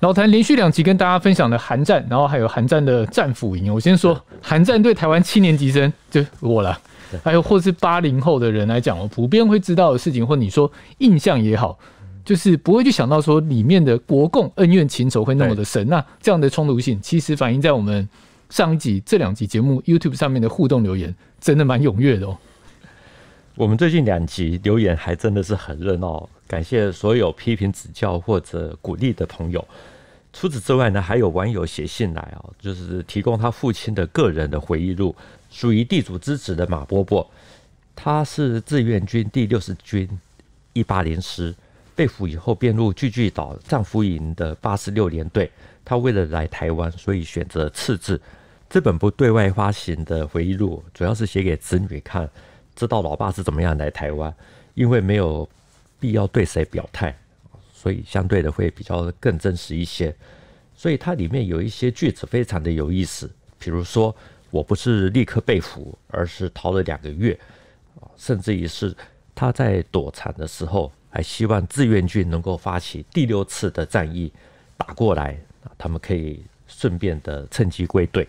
老谭连续两集跟大家分享的韩战，然后还有韩战的战俘营。我先说韩战对台湾七年级生，就我了，还有或是八零后的人来讲，普遍会知道的事情，或你说印象也好，就是不会去想到说里面的国共恩怨情仇会那么的深。那这样的冲突性，其实反映在我们上一集这两集节目 YouTube 上面的互动留言，真的蛮踊跃的哦。我们最近两集留言还真的是很热闹，感谢所有批评指教或者鼓励的朋友。除此之外呢，还有网友写信来哦，就是提供他父亲的个人的回忆录，属于地主之子的马波波，他是志愿军第六十军一八零师被俘以后，编入聚聚岛战俘营的八十六联队。他为了来台湾，所以选择赤字。这本不对外发行的回忆录，主要是写给子女看。知道老爸是怎么样来台湾，因为没有必要对谁表态，所以相对的会比较更真实一些。所以它里面有一些句子非常的有意思，比如说我不是立刻被俘，而是逃了两个月，甚至于是他在躲藏的时候，还希望志愿军能够发起第六次的战役打过来，他们可以顺便的趁机归队。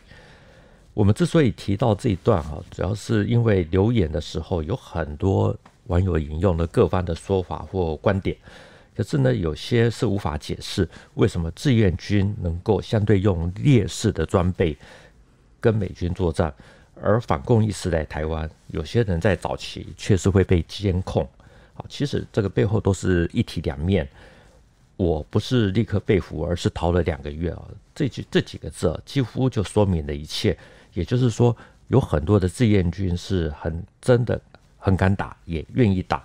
我们之所以提到这一段哈，主要是因为留言的时候有很多网友引用了各方的说法或观点，可是呢，有些是无法解释为什么志愿军能够相对用劣势的装备跟美军作战，而反共意识在台湾，有些人在早期确实会被监控啊。其实这个背后都是一体两面。我不是立刻被俘，而是逃了两个月啊。这句这几个字啊，几乎就说明了一切。也就是说，有很多的志愿军是很真的、很敢打，也愿意打。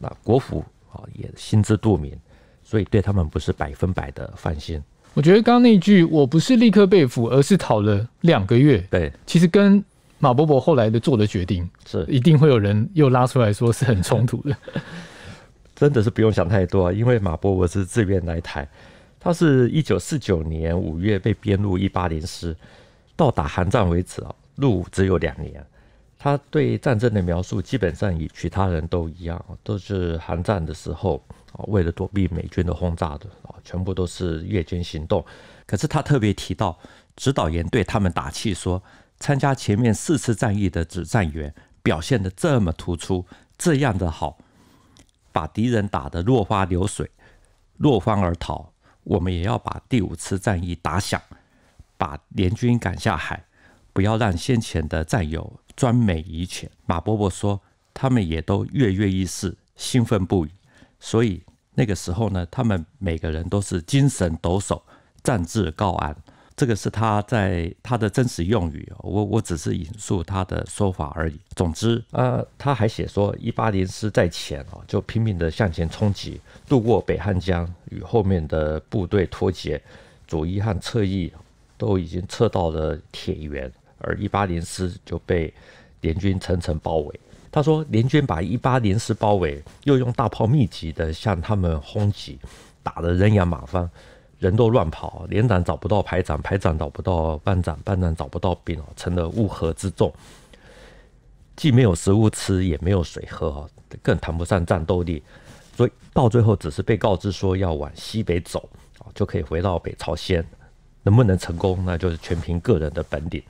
那国府啊，也心知肚明，所以对他们不是百分百的放心。我觉得刚刚那句“我不是立刻被俘，而是讨了两个月”，对，其实跟马伯伯后来的做的决定是一定会有人又拉出来说是很冲突的。真的是不用想太多因为马伯伯是自愿来台，他是一九四九年五月被编入一八零师。到打寒战为止啊，入伍只有两年，他对战争的描述基本上与其他人都一样，都是寒战的时候啊，为了躲避美军的轰炸的啊，全部都是夜间行动。可是他特别提到，指导员对他们打气说，参加前面四次战役的指战员表现的这么突出，这样的好，把敌人打得落花流水、落荒而逃，我们也要把第五次战役打响。把联军赶下海，不要让先前的战友专美遗钱。马伯伯说，他们也都跃跃欲试，兴奋不已。所以那个时候呢，他们每个人都是精神抖擞，战志高昂。这个是他在他的真实用语，我我只是引述他的说法而已。总之，呃，他还写说，一八零师在前哦，就拼命地向前冲击，渡过北汉江，与后面的部队脱节，左翼和侧翼。都已经撤到了铁原，而一八零师就被联军层层包围。他说，联军把一八零师包围，又用大炮密集的向他们轰击，打得人仰马翻，人都乱跑。连长找不到排长，排长找不到班长，班长找不到兵，成了乌合之众，既没有食物吃，也没有水喝，更谈不上战斗力。所以到最后，只是被告知说要往西北走，就可以回到北朝鲜。能不能成功，那就是全凭个人的本领。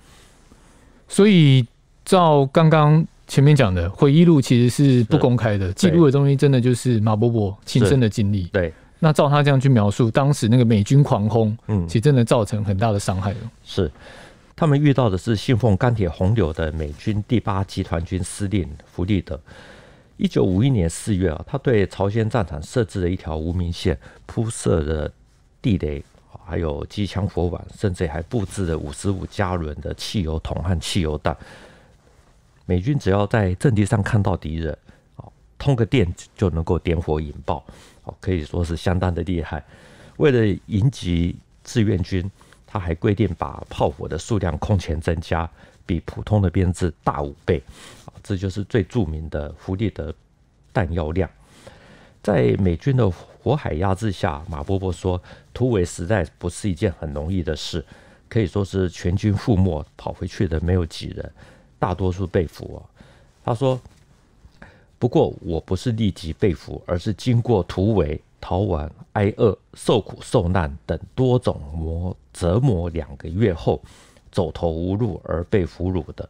所以，照刚刚前面讲的，回忆录其实是不公开的记录的东西，真的就是马伯伯亲身的经历。对，那照他这样去描述，当时那个美军狂轰，嗯，其实真的造成很大的伤害了。是，他们遇到的是信奉钢铁洪流的美军第八集团军司令弗利德。一九五一年四月啊，他对朝鲜战场设置了一条无名线，铺设了地雷。还有机枪火网，甚至还布置了五十五加仑的汽油桶和汽油弹。美军只要在阵地上看到敌人，哦，通个电就能够点火引爆，哦，可以说是相当的厉害。为了迎击志愿军，他还规定把炮火的数量空前增加，比普通的编制大五倍。啊，这就是最著名的弗利德弹药量。在美军的火海压制下，马波波说：“突围实在不是一件很容易的事，可以说是全军覆没，跑回去的没有几人，大多数被俘。”他说：“不过我不是立即被俘，而是经过突围、逃亡、挨饿、受苦、受难等多种磨折磨，两个月后走投无路而被俘虏的。”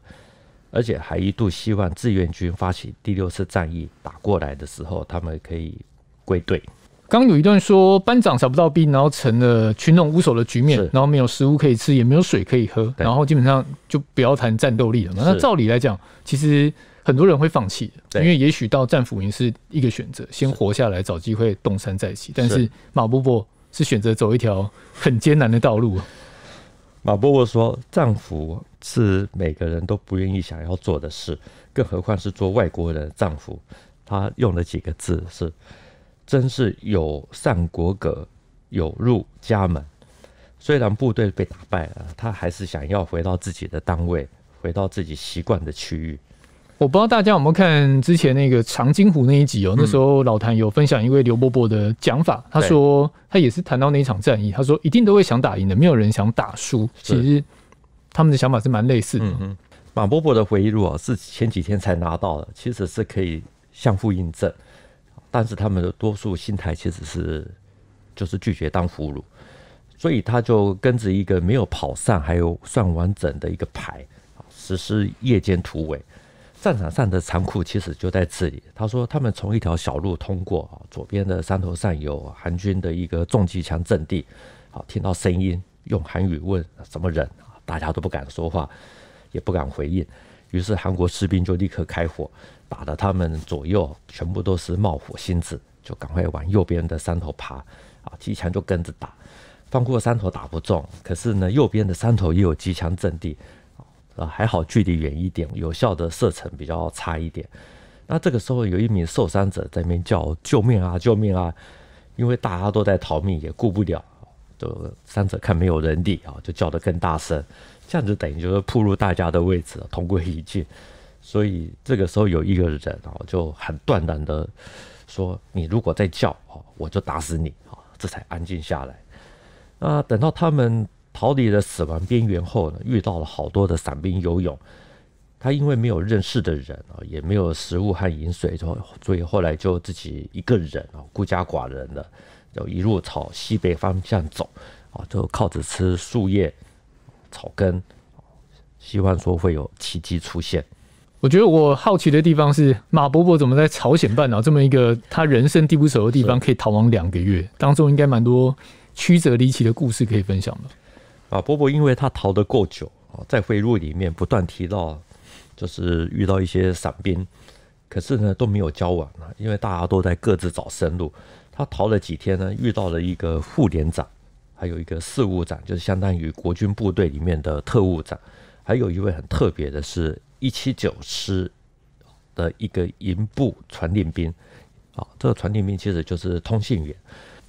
而且还一度希望志愿军发起第六次战役打过来的时候，他们可以归队。刚有一段说班长找不到兵，然后成了群龙无首的局面，然后没有食物可以吃，也没有水可以喝，然后基本上就不要谈战斗力了。那照理来讲，其实很多人会放弃因为也许到战俘营是一个选择，先活下来找机会东山再起。但是马伯伯是选择走一条很艰难的道路。马伯伯说：“丈夫是每个人都不愿意想要做的事，更何况是做外国人丈夫。”他用了几个字是：“真是有上国格，有入家门。”虽然部队被打败了，他还是想要回到自己的单位，回到自己习惯的区域。我不知道大家有没有看之前那个长津湖那一集哦？那时候老谭有分享一位刘伯伯的讲法，他说他也是谈到那一场战役，他说一定都会想打赢的，没有人想打输。其实他们的想法是蛮类似的。马伯伯的回忆录啊，是前几天才拿到的，其实是可以相互印证。但是他们的多数心态其实是就是拒绝当俘虏，所以他就跟着一个没有跑散还有算完整的一个排，实施夜间突围。战场上的残酷其实就在这里。他说，他们从一条小路通过，啊，左边的山头上有韩军的一个重机枪阵地，好，听到声音，用韩语问什么人，大家都不敢说话，也不敢回应。于是韩国士兵就立刻开火，打得他们左右全部都是冒火星子，就赶快往右边的山头爬，啊，机枪就跟着打，翻过山头打不中，可是呢，右边的山头也有机枪阵地。啊，还好距离远一点，有效的射程比较差一点。那这个时候有一名受伤者在那边叫救命啊，救命啊！因为大家都在逃命，也顾不了。这伤者看没有人理啊，就叫得更大声。这样子等于就是铺入大家的位置，同归于尽。所以这个时候有一个人啊，就很断然的说：“你如果再叫啊，我就打死你啊！”这才安静下来。那等到他们。逃离了死亡边缘后呢，遇到了好多的散兵游泳。他因为没有认识的人啊，也没有食物和饮水，就所以后来就自己一个人啊，孤家寡人了，就一路朝西北方向走啊，就靠着吃树叶、草根，希望说会有奇迹出现。我觉得我好奇的地方是，马伯伯怎么在朝鲜半岛这么一个他人生地不熟的地方，可以逃亡两个月？当中应该蛮多曲折离奇的故事可以分享吧。啊，波波因为他逃得够久啊，在飞入里面不断提到，就是遇到一些散兵，可是呢都没有交往啊，因为大家都在各自找生路。他逃了几天呢，遇到了一个副连长，还有一个事务长，就是相当于国军部队里面的特务长，还有一位很特别的是，一七九师的一个营部传令兵啊，这个传令兵其实就是通信员。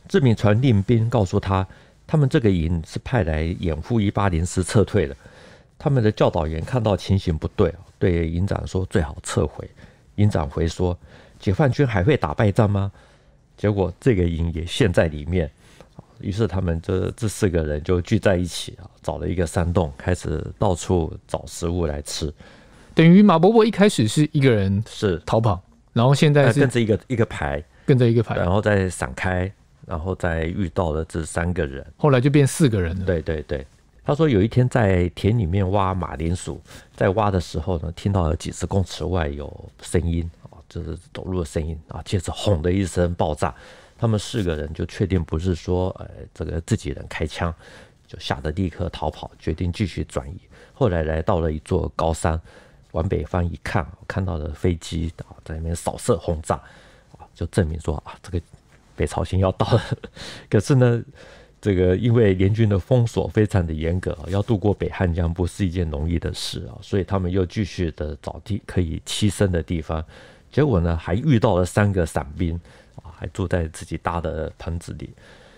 这名传令兵告诉他。他们这个营是派来掩护一八零师撤退的。他们的教导员看到情形不对，对营长说：“最好撤回。”营长回说：“解放军还会打败仗吗？”结果这个营也陷在里面。于是他们这这四个人就聚在一起啊，找了一个山洞，开始到处找食物来吃。等于马伯伯一开始是一个人是逃跑，然后现在是跟着一个一个排，跟着一个排，然后再散开。然后再遇到了这三个人，后来就变四个人了。对对对，他说有一天在田里面挖马铃薯，在挖的时候呢，听到了几十公尺外有声音啊，就是走路的声音啊，接着轰的一声爆炸，他们四个人就确定不是说呃这个自己人开枪，就吓得立刻逃跑，决定继续转移。后来来到了一座高山，往北方一看，看到了飞机啊，在那边扫射轰炸啊，就证明说啊这个。北朝鲜要到了，可是呢，这个因为联军的封锁非常的严格，要渡过北汉江不是一件容易的事啊，所以他们又继续的找地可以栖身的地方，结果呢还遇到了三个散兵啊，还住在自己搭的棚子里。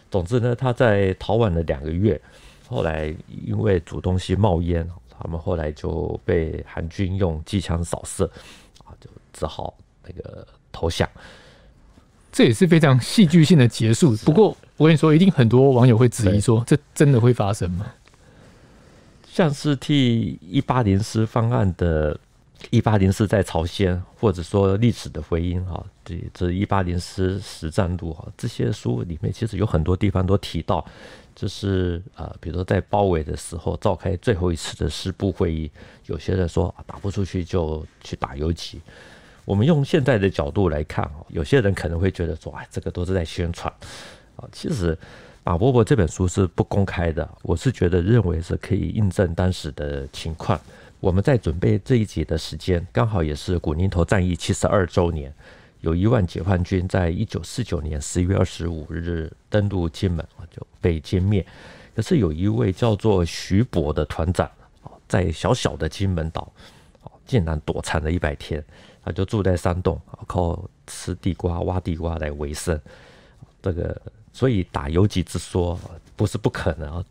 总之呢，他在逃亡了两个月，后来因为煮东西冒烟，他们后来就被韩军用机枪扫射，啊，就只好那个投降。这也是非常戏剧性的结束。不过我跟你说，一定很多网友会质疑说，这真的会发生吗？像是替一八零师方案的，一八零师在朝鲜，或者说历史的回音哈，这这一八零师实战录哈，这些书里面其实有很多地方都提到，就是啊，比如说在包围的时候召开最后一次的师部会议，有些人说打不出去就去打游击。我们用现在的角度来看，哦，有些人可能会觉得说，哎，这个都是在宣传，啊，其实马伯伯这本书是不公开的。我是觉得认为是可以印证当时的情况。我们在准备这一集的时间，刚好也是古宁头战役七十二周年。有一万解放军在一九四九年十一月二十五日登陆金门，就被歼灭。可是有一位叫做徐博的团长，啊，在小小的金门岛，竟然躲藏了一百天。他就住在山洞，靠吃地瓜、挖地瓜来维生。这个，所以打游击之说不是不可能啊！